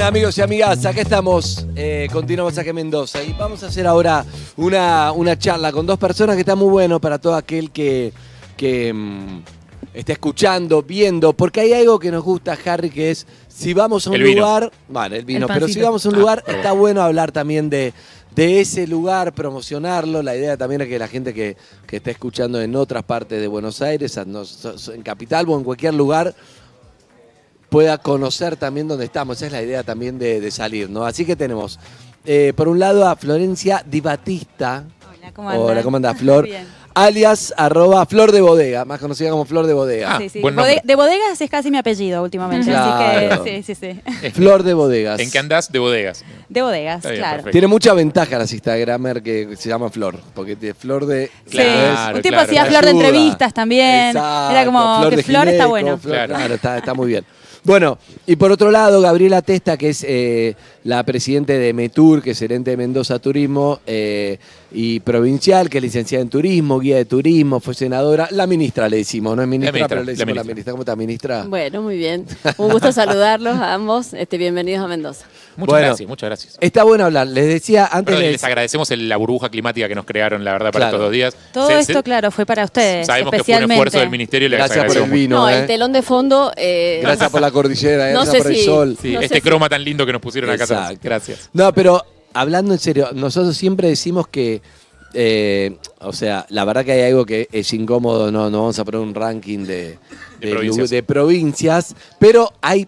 Amigos y amigas, acá estamos, eh, continuamos Mendoza y vamos a hacer ahora una, una, charla con dos personas que está muy bueno para todo aquel que, que mm, está escuchando, viendo, porque hay algo que nos gusta, Harry, que es si vamos a un lugar, vale, el vino, pero si vamos a un ah, lugar, está bueno hablar también de, de ese lugar, promocionarlo. La idea también es que la gente que, que está escuchando en otras partes de Buenos Aires, en Capital o en cualquier lugar, pueda conocer también dónde estamos. Esa es la idea también de, salir, ¿no? Así que tenemos, eh, por un lado, a Florencia Di Batista. Hola, ¿cómo andas? Hola, ¿cómo andas, Flor? Alias, arroba, Flor de Bodega, más conocida como Flor de Bodega. Ah, sí, sí. de Bodegas es casi mi apellido últimamente, así que sí, sí, sí. Flor de Bodegas. ¿En qué andás? De Bodegas. De Bodegas, claro. Tiene mucha ventaja las Instagramer que se llama Flor, porque de Flor de... Claro, Un tipo hacía Flor de entrevistas también. Era como que Flor está bueno. claro, está, está muy bien. Bueno, y por otro lado, Gabriela Testa, que es eh, la presidenta de Metur, que es el de Mendoza Turismo eh, y provincial, que es licenciada en turismo, guía de turismo, fue senadora, la ministra le decimos, no es ministra, le decimos la ministra. ¿Cómo está, ministra? Bueno, muy bien. Un gusto saludarlos a ambos. Este, bienvenidos a Mendoza. Muchas gracias, muchas gracias. Está bueno hablar. Les decía antes. les... agradecemos la burbuja climática que nos crearon, la verdad, para estos dos días. Todo esto, claro, fue para ustedes. Sabemos que fue un esfuerzo del ministerio y Gracias por el vino. No, el ¿eh? telón de fondo. Eh, gracias por la cordillera, no gracias por el sol. este croma tan lindo que nos pusieron acá Ah, gracias. No, pero hablando en serio, nosotros siempre decimos que. Eh, o sea, la verdad que hay algo que es incómodo, no, no vamos a poner un ranking de, de, provincias. pero hay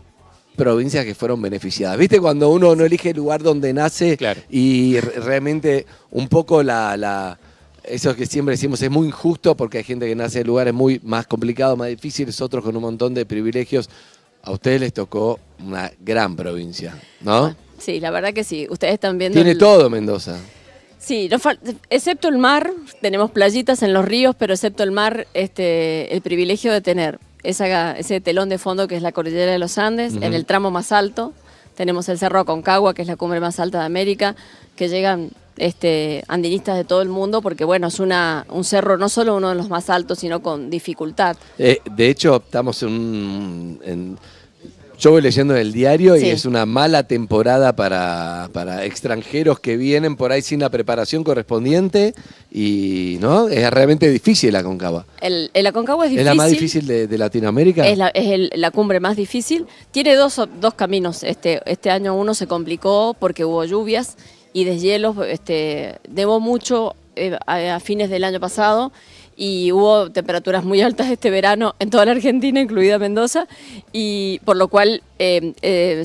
provincias que fueron beneficiadas. ¿Viste cuando uno no elige el lugar donde nace y realmente un poco la, la, eso que siempre decimos es muy injusto porque hay gente que nace en lugares muy más complicados, más difíciles, otros con un montón de privilegios. A ustedes les tocó una gran provincia, ¿no? Sí, la verdad que sí. Ustedes están viendo. Tiene todo Mendoza. Sí, excepto el mar, tenemos playitas en los ríos, pero excepto el mar, este, el privilegio de tener ese telón de fondo que es la cordillera de los Andes, en el tramo más alto, tenemos el Cerro Aconcagua, que es la cumbre más alta de América, que llegan este, andinistas de todo el mundo, porque bueno, es una, un cerro no solo uno de los más altos, sino con dificultad. Eh, de hecho, estamos en, en yo voy leyendo en el diario y es una mala temporada para, para, extranjeros que vienen por ahí sin la preparación correspondiente y no es realmente difícil la Concagua. El, la Concagua es difícil. ¿Es la más difícil de, Latinoamérica? Es, la, la, cumbre más difícil. Tiene dos, dos caminos. Este, este año uno se complicó porque hubo lluvias y deshielos. Este, debo mucho eh, a fines del año pasado y hubo temperaturas muy altas este verano en toda la Argentina, incluida Mendoza, y por lo cual em, eh,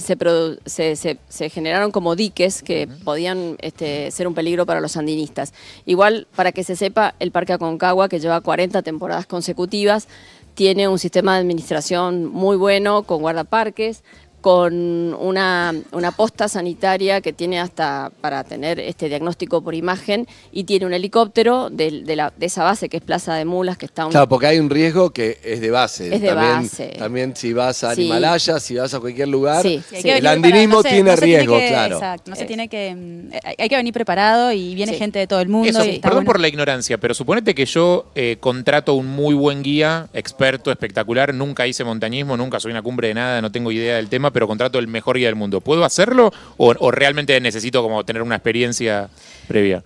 se, generaron como diques que podían este, ser un peligro para los sandinistas. Igual, para que se sepa, el Parque Aconcagua, que lleva 40 temporadas consecutivas, tiene un sistema de administración muy bueno, con guardaparques, con una, posta sanitaria que tiene hasta para tener este diagnóstico por imagen y tiene un helicóptero de, esa base que es Plaza de Mulas que está... Claro, porque hay un riesgo que es de base. Es de base. También si vas a Himalaya, si vas a cualquier lugar, el andinismo tiene riesgo, claro. Exacto, no se eh. tiene que... Eh, hay que venir preparado y viene gente de todo el mundo. perdón por la ignorancia, pero suponete que yo eh, contrato un muy buen guía, experto, espectacular, nunca hice montañismo, nunca soy una cumbre de nada, no tengo idea del tema pero contrato el mejor guía del mundo. ¿Puedo hacerlo o, realmente necesito como tener una experiencia previa?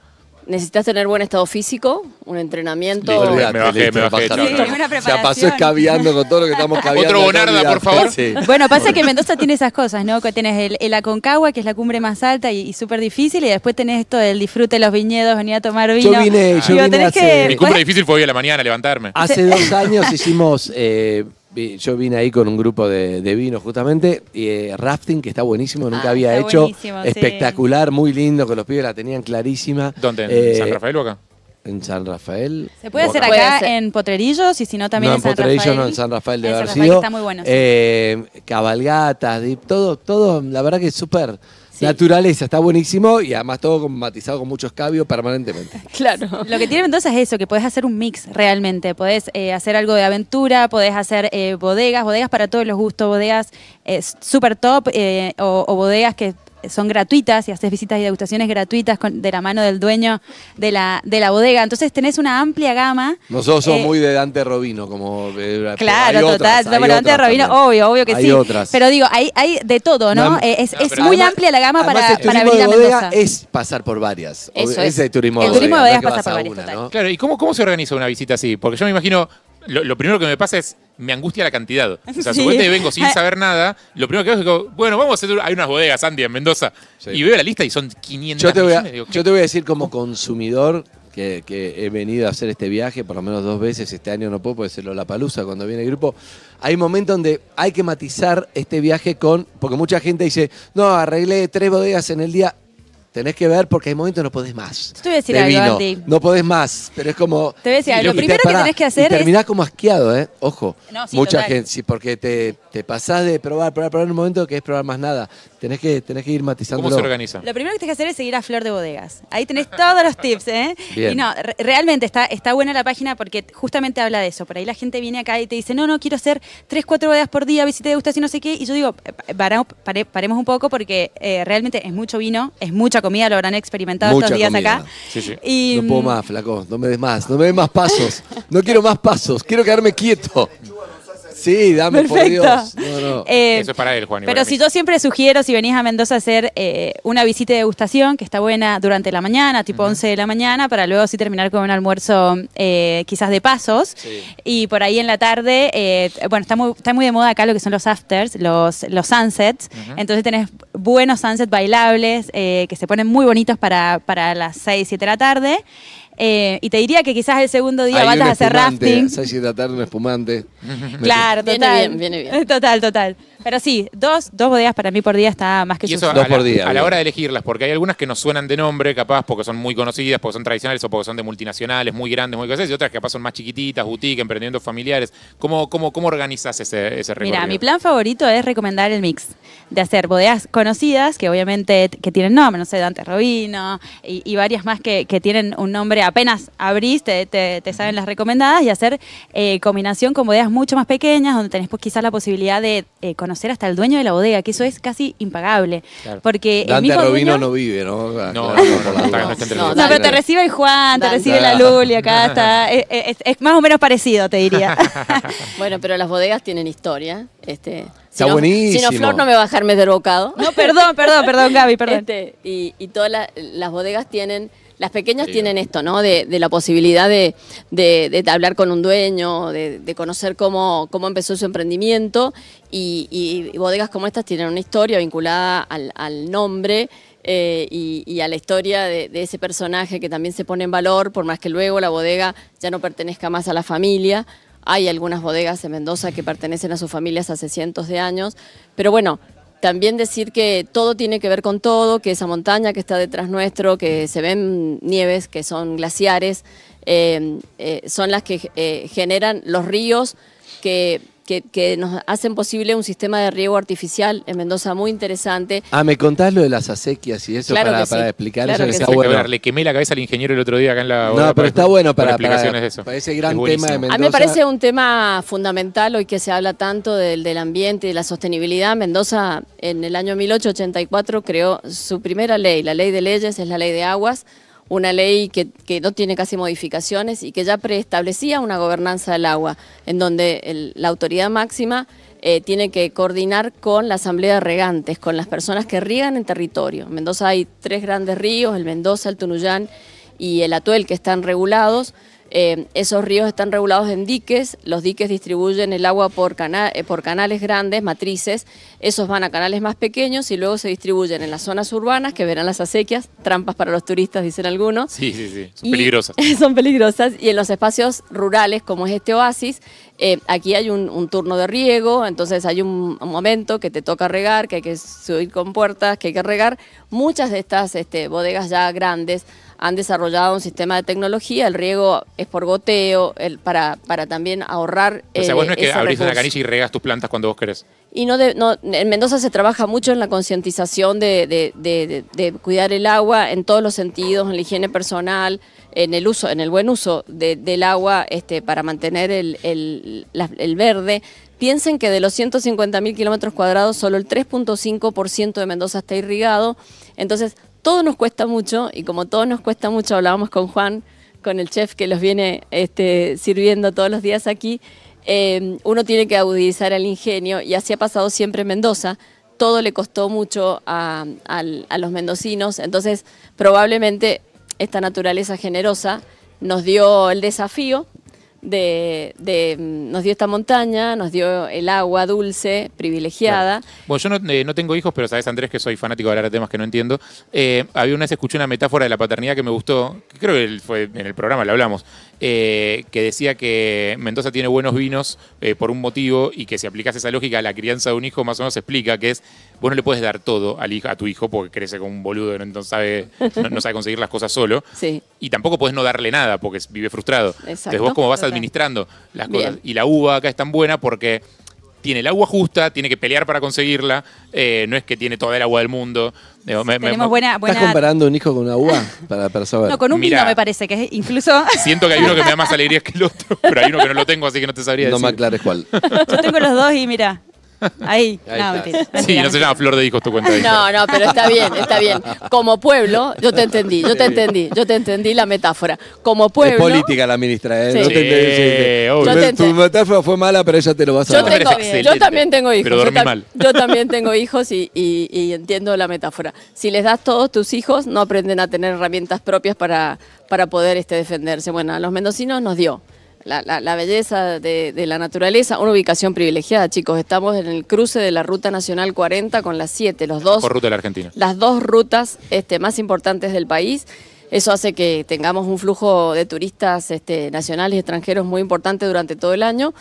Necesitas tener buen estado físico, un entrenamiento. me pasó escabeando con todo lo que estamos caviando. Otro Bonarda, por favor. Bueno, pasa que Mendoza tiene esas cosas, ¿no? Que tienes el, Aconcagua, que es la cumbre más alta y, súper difícil, y después tenés esto del disfrute de los viñedos, venir a tomar vino. Yo vine, yo que... Mi cumbre difícil fue hoy a la mañana levantarme. Hace dos años hicimos... Eh, yo vine ahí con un grupo de, vinos justamente, y eh, rafting, que está buenísimo, nunca ah, había hecho, espectacular, muy lindo, que los pibes la tenían clarísima. ¿Dónde? ¿En eh, San Rafael o acá? En San Rafael. Se puede hacer acá en Potrerillos y si no también en San Rafael. No, en San Rafael de García. Está muy bueno. Eh, cabalgatas, todo, todo, la verdad que es súper Naturaleza, está buenísimo y además todo matizado con muchos cabios permanentemente. Claro. Lo que tiene Mendoza es eso, que podés hacer un mix realmente. Podés eh, hacer algo de aventura, podés hacer eh, bodegas, bodegas para todos los gustos, bodegas eh, super top eh, o, o bodegas que son gratuitas y haces visitas y degustaciones gratuitas con, de la mano del dueño de la, de la bodega. Entonces tenés una amplia gama. Nosotros somos eh, muy de Dante Robino, como... Eh, claro, total. Otras, Dante Robino, obvio, obvio que hay sí. Otras. Pero digo, hay, hay de todo, ¿no? Eh, es, es muy amplia la gama para, el para venir a Mendoza. Es pasar por varias. Eso es. es. el turismo de bodega. El turismo de bodega es pasar por varias, Claro, ¿y cómo, cómo se organiza una visita así? Porque yo me imagino lo, primero que me pasa es, me angustia la cantidad. O sea, que vengo sin ah. saber nada. Lo primero que hago es, que, bueno, vamos a hacer. Hay unas bodegas, Andy, en Mendoza. Y veo la lista y son 500. Yo te voy a, yo te voy a decir, como consumidor, que, he venido a hacer este viaje, por lo menos dos veces este año no puedo, porque se lo la palusa cuando viene el grupo. Hay momentos donde hay que matizar este viaje con, porque mucha gente dice, no, arreglé tres bodegas en el día. Tenés que ver porque hay momentos no podés más. te voy a algo, No podés más, pero es como. Te voy a decir algo. Lo primero que tenés que hacer. Y terminás como asqueado, ¿eh? Ojo. mucha gente, porque te, te, pasás de probar, probar, probar en un momento que es probar más nada. Tenés que, tenés que ir matizando. ¿Cómo se organiza? Lo primero que tenés que hacer es seguir a Flor de Bodegas. Ahí tenés todos los tips, ¿eh? Y no, realmente está, está buena la página porque justamente habla de eso. Por ahí la gente viene acá y te dice, no, no, quiero hacer tres, cuatro bodegas por día, te gusta si no sé qué. Y yo digo, eh, eh, paremos un poco porque eh, realmente es mucho vino, es mucha comida, lo habrán experimentado estos días acá. Y, no puedo mm, más, flaco, no me des más, no me des más pasos. No quiero más pasos, quiero quedarme quieto. Sí, dame por Dios. Eh, Eso es para él, Juan. Pero si yo siempre sugiero, si venís a Mendoza hacer eh, una visita de degustación, que está buena durante la mañana, tipo 11 de la mañana, para luego sí terminar con un almuerzo eh, quizás de pasos. Y por ahí en la tarde, bueno, está muy, está muy de moda acá lo que son los afters, los, los sunsets. Entonces tenés buenos sunsets bailables que se ponen muy bonitos para, para las 6, 7 de la tarde. Eh, y te diría que quizás el segundo día vayas a hacer rafting. Sánchez de la tarde, un espumante. claro, total. Viene bien, viene bien. Total, total. Pero sí, dos, dos bodegas para mí por día está más que y eso a, la, hora de elegirlas, porque hay algunas que nos suenan de nombre, capaz porque son muy conocidas, porque son tradicionales o porque son de multinacionales, muy grandes, muy cosas, y otras que capaz son más chiquititas, boutique, emprendimientos familiares. ¿Cómo, cómo, cómo organizas ese, ese recorrido? Mira, mi plan favorito es recomendar el mix, de hacer bodegas conocidas, que obviamente que tienen nombre, no sé, Dante Robino, y, varias más que, tienen un nombre, apenas abrís, te, saben las recomendadas, y hacer eh, combinación con bodegas mucho más pequeñas, donde tenés pues, quizás la posibilidad de eh, conocer hasta el dueño de la bodega, que eso es casi impagable. Claro. Porque Dante el mismo Robino no vive, ¿no? no, no, pero te recibe Juan, te recibe la Luli, acá está. Eh, eh, es, más o menos parecido, te diría. bueno, pero las bodegas tienen historia. Este, Está buenísimo. Si no, Flor no me va a meter bocado. No, perdón, perdón, perdón, Gaby, perdón. Este, y, todas las bodegas tienen, las pequeñas tienen esto, ¿no? De, la posibilidad de, hablar con un dueño, de, conocer cómo, empezó su emprendimiento. Y, bodegas como estas tienen una historia vinculada al, nombre. Eh, y, a la historia de, de, ese personaje que también se pone en valor, por más que luego la bodega ya no pertenezca más a la familia. Hay algunas bodegas en Mendoza que pertenecen a sus familias hace cientos de años, pero bueno, también decir que todo tiene que ver con todo, que esa montaña que está detrás nuestro, que se ven nieves, que son glaciares, eh, eh, son las que eh, generan los ríos que que, nos hacen posible un sistema de riego artificial en Mendoza muy interesante. Ah, me contás lo de las acequias y eso para, para, explicar eso que, Le quemé la cabeza al ingeniero el otro día acá en la... No, pero está bueno para, para ese gran tema de Mendoza. A mí me parece un tema fundamental hoy que se habla tanto del, del ambiente y de la sostenibilidad. Mendoza en el año 1884 creó su primera ley, la ley de leyes es la ley de aguas, una ley que, no tiene casi modificaciones y que ya preestablecía una gobernanza del agua, en donde la autoridad máxima eh, tiene que coordinar con la asamblea de regantes, con las personas que riegan en territorio. En Mendoza hay tres grandes ríos, el Mendoza, el Tunuyán y el Atuel, que están regulados. Eh, esos ríos están regulados en diques, los diques distribuyen el agua por, eh, por canales grandes, matrices, esos van a canales más pequeños y luego se distribuyen en las zonas urbanas que verán las acequias, trampas para los turistas, dicen algunos. Sí, sí, sí, son peligrosas. Son peligrosas y en los espacios rurales, como es este oasis, eh, aquí hay un, turno de riego, entonces hay un, momento que te toca regar, que hay que subir con puertas, que hay que regar. Muchas de estas este, bodegas ya grandes han desarrollado un sistema de tecnología, el riego es por goteo, para, también ahorrar. O sea, vos no es eh, que abrís la canilla y regas tus plantas cuando vos querés. Y no, de, no, en Mendoza se trabaja mucho en la concientización de, cuidar el agua en todos los sentidos, en la higiene personal, en el uso, en el buen uso del agua este, para mantener el, verde. Piensen que de los 150.000 kilómetros cuadrados, solo el 3.5% de Mendoza está irrigado. Entonces, todo nos cuesta mucho y como todo nos cuesta mucho, hablábamos con Juan, con el chef que los viene este, sirviendo todos los días aquí. Em, uno tiene que agudizar el ingenio y así ha pasado siempre en Mendoza. Todo le costó mucho a los mendocinos, entonces probablemente esta naturaleza generosa nos dio el desafío de, mm, nos dio esta montaña, nos dio el agua dulce, privilegiada. Bueno, yo eh, no, tengo hijos, pero sabes, Andrés, que soy fanático de hablar de temas que no entiendo. Eh, había una vez escuché una metáfora de la paternidad que me gustó, creo que fue en el programa, lo hablamos, eh, que decía que Mendoza tiene buenos vinos por un motivo y que si aplicas esa lógica a la crianza de un hijo, más o menos explica, que es vos no le puedes dar todo a tu hijo porque crece como un boludo, no, no sabe, no, sabe conseguir las cosas solo. Y tampoco puedes no darle nada porque vive frustrado. Exacto. Entonces vos como vas administrando las cosas. Y la uva acá es tan buena porque tiene el agua justa, tiene que pelear para conseguirla, eh, no es que tiene toda el agua del mundo. ¿Estás comparando un hijo con una uva? Para, saber. No, con un vino me parece, que es incluso... Siento que hay uno que me da más alegría que el otro, pero hay uno que no lo tengo, así que no te sabría decir. No me aclares cuál. Yo tengo los dos y mira, Ahí, no, Sí, no se llama flor de hijos tu cuenta. No, no, pero está bien, está bien. Como pueblo, yo te entendí, yo te entendí, yo te entendí la metáfora. Como pueblo. Es política la ministra, Tu metáfora fue mala, pero ella te lo va a yo, yo también tengo hijos. yo, también tengo hijos y, entiendo la metáfora. Si les das todos tus hijos, no aprenden a tener herramientas propias para, para poder este, defenderse. Bueno, a los mendocinos nos dio la, la, belleza de, la naturaleza, una ubicación privilegiada, chicos. Estamos en el cruce de la Ruta Nacional 40 con las 7, los dos, las dos rutas este, más importantes del país. Eso hace que tengamos un flujo de turistas este, nacionales y extranjeros muy importante durante todo el año.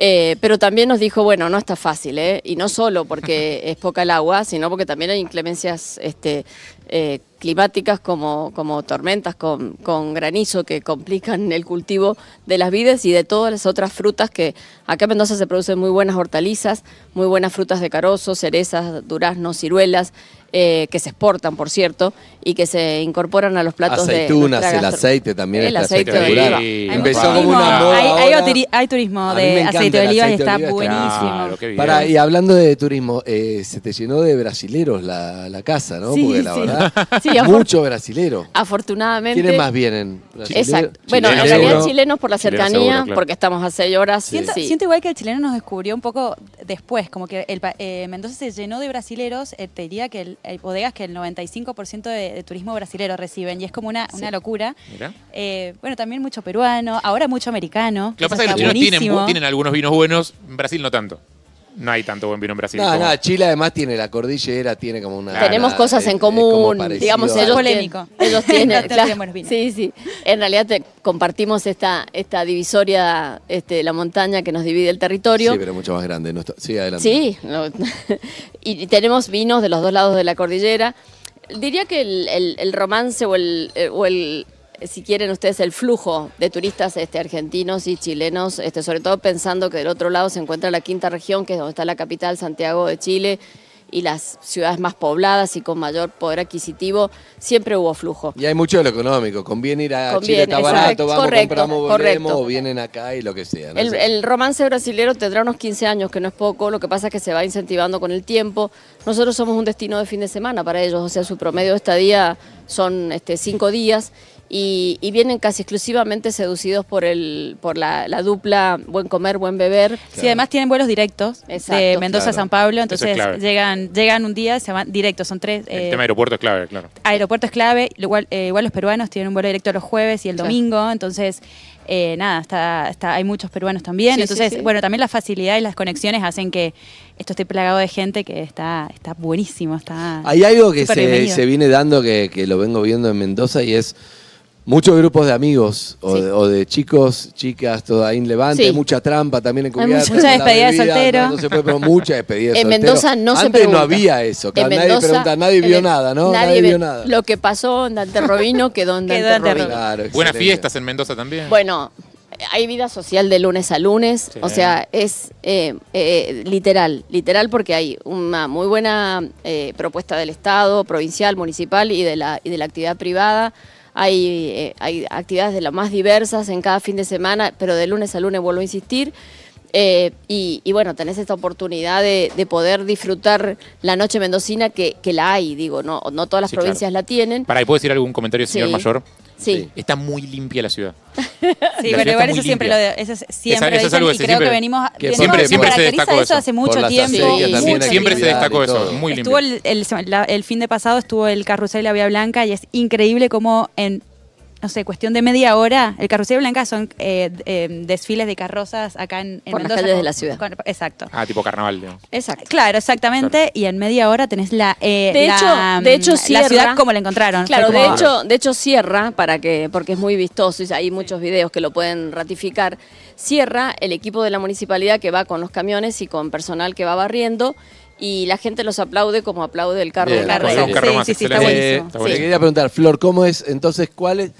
Eh, pero también nos dijo, bueno, no está fácil, ¿eh? y no solo porque es poca el agua, sino porque también hay inclemencias este, eh, climáticas como, como tormentas, con, con, granizo que complican el cultivo de las vides y de todas las otras frutas que acá en Mendoza se producen muy buenas hortalizas, muy buenas frutas de carozo, cerezas, duraznos, ciruelas, eh, que se exportan, por cierto, y que se incorporan a los platos de... Aceitunas, el aceite también. El aceite de oliva. Empezó hay, hay, turismo de aceite de oliva y está buenísimo. Para, y hablando de turismo, eh, se te llenó de brasileros la, casa, ¿no? Sí, Porque verdad... Mucho brasilero. Afortunadamente. ¿Quiénes más vienen? Exacto. Bueno, en realidad chilenos por la cercanía, porque estamos a seis horas. Siento, igual que el chileno nos descubrió un poco después, como que el, eh, Mendoza se llenó de brasileros, eh, te diría que el, bodegas que el 95% de, turismo brasilero reciben, y es como una, una locura. Eh, bueno, también mucho peruano, ahora mucho americano. Lo que pasa es que los chilenos tienen, tienen algunos vinos buenos, en Brasil no tanto no hay tanto buen vino en Brasil. No, Chile además tiene la cordillera, tiene como una. Tenemos cosas en común, digamos, ellos. Polémico. ellos tienen. sí, sí. En realidad compartimos esta, esta divisoria, este, la montaña que nos divide el territorio. Sí, pero mucho más grande. sí, adelante. Sí, y tenemos vinos de los dos lados de la cordillera. Diría que el, romance o eh, o el si quieren ustedes, el flujo de turistas este, argentinos y chilenos, este, sobre todo pensando que del otro lado se encuentra la quinta región, que es donde está la capital, Santiago de Chile, y las ciudades más pobladas y con mayor poder adquisitivo, siempre hubo flujo. Y hay mucho de lo económico, conviene ir a Chile, está barato, vamos, a compramos, volvemos, o vienen acá y lo que sea. El, romance brasilero tendrá unos 15 años, que no es poco, lo que pasa es que se va incentivando con el tiempo. Nosotros somos un destino de fin de semana para ellos, o sea, su promedio de estadía son este, cinco días y, vienen casi exclusivamente seducidos por el por la, dupla buen comer buen beber sí además tienen vuelos directos de Mendoza a San Pablo entonces llegan llegan un día se van directos son tres el eh, tema aeropuerto es clave claro aeropuerto es clave igual, eh, igual, los peruanos tienen un vuelo directo los jueves y el domingo entonces eh, nada está, está, hay muchos peruanos también entonces bueno también la facilidad y las conexiones hacen que esto esté plagado de gente que está está buenísimo está hay algo que se, se, viene dando que, que lo vengo viendo en Mendoza y es Muchos grupos de amigos o, de, chicos, chicas, todo ahí en Levante, mucha trampa también en Hay Muchas despedidas de soltero. No, no, se pero En Mendoza no Antes se no había eso, claro, Mendoza, nadie pregunta, nadie vio nada, ¿no? Nadie, vio nada. Lo que pasó en Dante Robino que en Dante, Buenas fiestas en Mendoza también. Bueno, hay vida social de lunes a lunes, o sea, es eh, eh, literal, literal porque hay una muy buena eh, propuesta del Estado, provincial, municipal y de la, y de la actividad privada. Hay, eh, hay actividades de las más diversas en cada fin de semana, pero de lunes a lunes vuelvo a insistir. Eh, y, bueno, tenés esta oportunidad de, poder disfrutar la noche mendocina que, que la hay, digo, no, no todas las provincias la tienen. Para, ahí, ¿puedes decir algún comentario, señor mayor? Sí. Está muy limpia la ciudad. Sí, pero igual eso siempre, lo, de, eso siempre es y creo que venimos... siempre, se destacó eso. hace mucho tiempo. Sí, siempre se destacó eso, muy limpio. Estuvo el, el, fin de pasado estuvo el carrusel de la Vía Blanca y es increíble cómo en no sé, cuestión de media hora, el Carrusel Blanca son eh, eh desfiles de carrozas acá en, en las calles de la ciudad. exacto. Ah, tipo carnaval, digamos. Exacto. Claro, exactamente. Y en media hora tenés la, eh, mm, de hecho, de la ciudad como la encontraron. Claro, de hecho, de hecho cierra, para que, porque es muy vistoso y hay muchos videos que lo pueden ratificar, cierra el equipo de la municipalidad que va con los camiones y con personal que va barriendo y la gente los aplaude como aplaude el carro. de el sí, sí, sí, está buenísimo. Está Quería preguntar, Flor, ¿cómo es entonces cuál es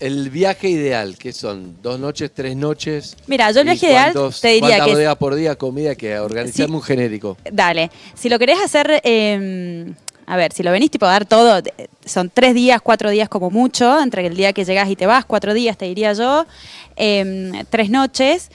el viaje ideal? ¿Qué son? ¿Dos noches, tres noches? Mira, yo el viaje ideal te diría que... Día por día, comida, que organizarme un genérico? Dale, si lo querés hacer... Eh, a ver, si lo venís tipo puedo dar todo, eh, son tres días, cuatro días como mucho, entre el día que llegás y te vas, cuatro días te diría yo, em, tres noches.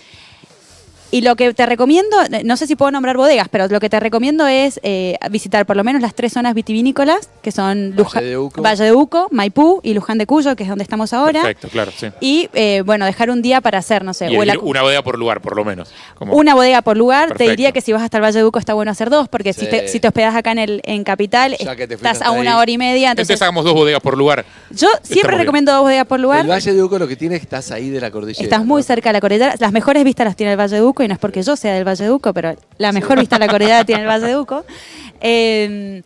Y lo que te recomiendo, no sé si puedo nombrar bodegas, pero lo que te recomiendo es eh, visitar por lo menos las tres zonas vitivinícolas, que son Valle, de Uco. Maipú y Luján de Cuyo, que es donde estamos ahora. Perfecto, claro, sí. Y eh, bueno, dejar un día para hacer, no sé. una bodega por lugar, por lo menos. Una bodega por lugar. Te diría que si vas hasta el Valle de Uco está bueno hacer dos, porque si, te, si hospedás acá en, el, en Capital, estás a una hora y media. Entonces, hagamos dos bodegas por lugar. Yo siempre recomiendo dos bodegas por lugar. El Valle de Uco lo que tiene es que estás ahí de la cordillera. Estás muy cerca de la cordillera. Las mejores vistas las tiene el Valle de Uco y no es porque yo sea del Valle Duco, pero la mejor vista a la cordillera tiene el Valleduco. Eh,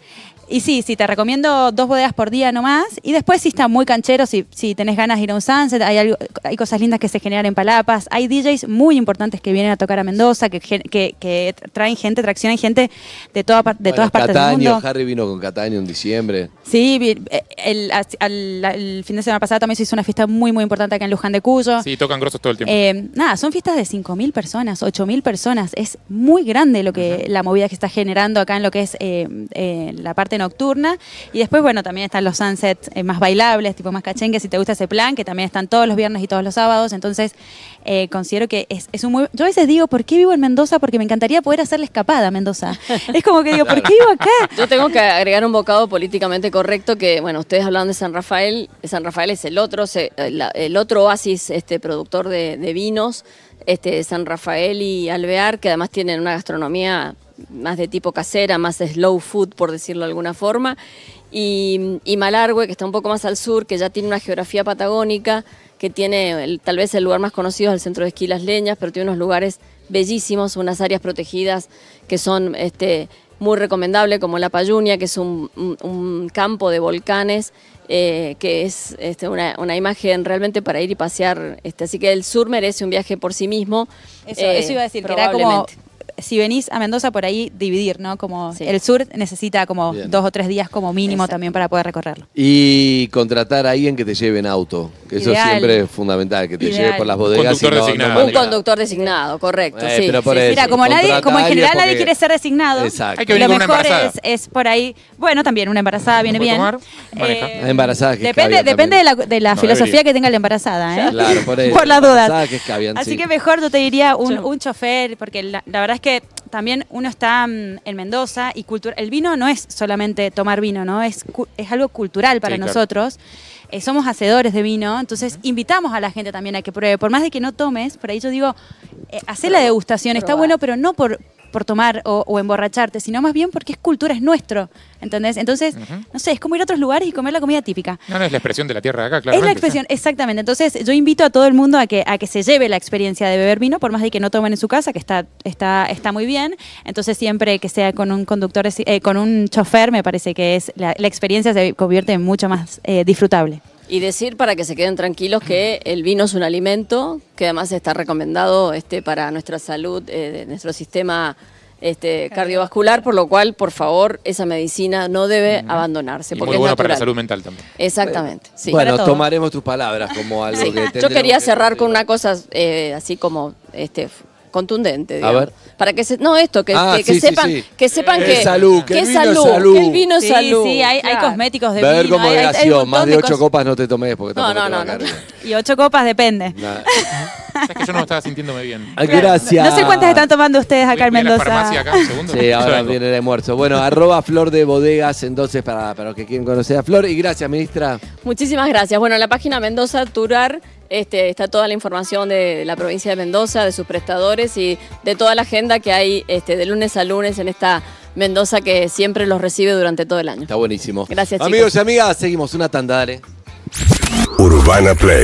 y sí, sí, te recomiendo dos bodegas por día nomás. Y después si está muy canchero, si, si tenés ganas de ir a un sunset, hay, hay cosas lindas que se generan en Palapas. Hay DJs muy importantes que vienen a tocar a Mendoza, que, que, traen gente, traccionan gente de, toda, de todas partes del mundo. Harry vino con Cataño en diciembre. Sí, eh, el, fin de semana pasado también se hizo una fiesta muy, muy importante acá en Luján de Cuyo. Sí, tocan grosos todo el tiempo. Eh, nada, son fiestas de 5.000 personas, 8.000 personas. Es muy grande lo que la movida que está generando acá en lo que es eh, la parte nocturna. Y después, bueno, también están los sunsets eh, más bailables, tipo más cachengue, si te gusta ese plan, que también están todos los viernes y todos los sábados. Entonces, eh, considero que es, un muy... Yo a veces digo, ¿por qué vivo en Mendoza? Porque me encantaría poder hacerle escapada a Mendoza. Es como que digo, ¿por qué vivo acá? Yo tengo que agregar un bocado políticamente correcto que, bueno, ustedes hablan de San Rafael. San Rafael es el otro, el otro oasis este, productor de, de vinos. Este, San Rafael y Alvear, que además tienen una gastronomía más de tipo casera, más slow food, por decirlo de alguna forma. Y, Malargue, que está un poco más al sur, que ya tiene una geografía patagónica, que tiene tal vez el lugar más conocido es el centro de esquilas Leñas, pero tiene unos lugares bellísimos, unas áreas protegidas que son este, muy recomendables, como La Payunia, que es un, campo de volcanes, eh, que es este, una, imagen realmente para ir y pasear. Este. así que el sur merece un viaje por sí mismo. Eso, eso iba a decir, que era como si venís a Mendoza por ahí, dividir, ¿no? Como el sur necesita como dos o tres días como mínimo también para poder recorrerlo. Y contratar a alguien que te lleve en auto. eso siempre es fundamental, que te lleve por las bodegas. Un conductor, designado. un conductor designado, correcto. Eh, Mira, como, en general nadie quiere ser designado, lo mejor es, por ahí. Bueno, también una embarazada viene bien. Eh, embarazada depende, depende de la, de la filosofía que tenga la embarazada, ¿eh? Claro, por, ahí. por las dudas. Así que mejor yo te diría un, un chofer, porque la verdad es que también uno está mm, en Mendoza y el vino no es solamente tomar vino, ¿no? Es, es algo cultural para nosotros. Eh, somos hacedores de vino, entonces invitamos a la gente también a que pruebe. Por más de que no tomes, por ahí yo digo, eh, hacer la degustación, está bueno, pero no por por tomar o, emborracharte, sino más bien porque es cultura, es nuestro. ¿Entendés? Entonces, no sé, es como ir a otros lugares y comer la comida típica. No, no, es la expresión de la tierra de acá, claro. Es la expresión, exactamente. Entonces, yo invito a todo el mundo a que, a que se lleve la experiencia de beber vino, por más de que no tomen en su casa, que está, está, está muy bien. Entonces, siempre que sea con un conductor, eh, con un chofer, me parece que es la, experiencia se convierte en mucho más eh, disfrutable. Y decir para que se queden tranquilos que el vino es un alimento que además está recomendado este, para nuestra salud, eh, nuestro sistema este, cardiovascular, por lo cual, por favor, esa medicina no debe abandonarse. porque muy bueno para la salud mental también. Exactamente. Bueno, tomaremos tus palabras como algo que que Yo quería cerrar con una cosa eh, así como este, contundente, A ver. Para que no esto, que, ah, sepan, que sepan que, salud, que el vino es salud. hay, cosméticos de vino. más de ocho copas no te tomes porque y ocho copas, depende. es que yo no estaba sintiéndome bien. gracias. No sé cuántas están tomando ustedes acá en Mendoza. acá, segundo? Sí, ahora viene el almuerzo. Bueno, arroba Flor de Bodegas, entonces, para, para los que quieren conocer a Flor. Y gracias, ministra. Muchísimas gracias. Bueno, en la página Mendoza Turar este, está toda la información de la provincia de Mendoza, de sus prestadores y de toda la agenda que hay este, de lunes a lunes en esta Mendoza que siempre los recibe durante todo el año. Está buenísimo. Gracias, Amigos y amigas, seguimos una tanda, dale. Urbana Play